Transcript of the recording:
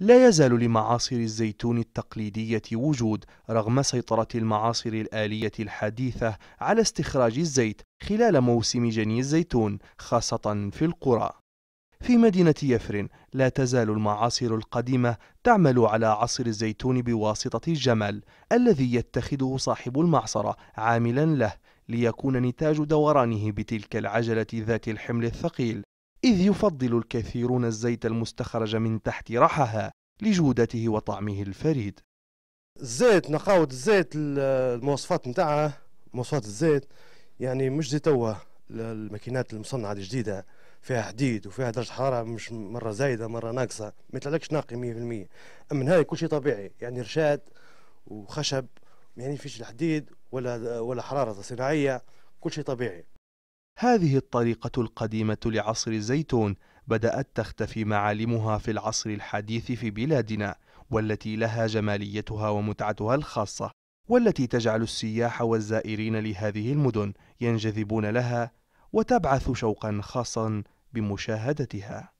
لا يزال لمعاصر الزيتون التقليدية وجود رغم سيطرة المعاصر الآلية الحديثة على استخراج الزيت خلال موسم جني الزيتون خاصة في القرى. في مدينة يفرن لا تزال المعاصر القديمة تعمل على عصر الزيتون بواسطة الجمل الذي يتخذه صاحب المعصرة عاملا له ليكون نتاج دورانه بتلك العجلة ذات الحمل الثقيل إذ يفضل الكثيرون الزيت المستخرج من تحت رحها لجودته وطعمه الفريد الزيت نقاوة الزيت المواصفات نتاعها مواصفات الزيت يعني مش زي توا الماكينات المصنعة الجديدة فيها حديد وفيها درجة حرارة مش مرة زايدة مرة ناقصة ما يطلعلكش ناقي 100% أما هاي كل شيء طبيعي يعني رشاد وخشب يعني فيش الحديد ولا ولا حرارة صناعية كل شيء طبيعي هذه الطريقة القديمة لعصر الزيتون بدأت تختفي معالمها في العصر الحديث في بلادنا والتي لها جماليتها ومتعتها الخاصة والتي تجعل السياح والزائرين لهذه المدن ينجذبون لها وتبعث شوقا خاصا بمشاهدتها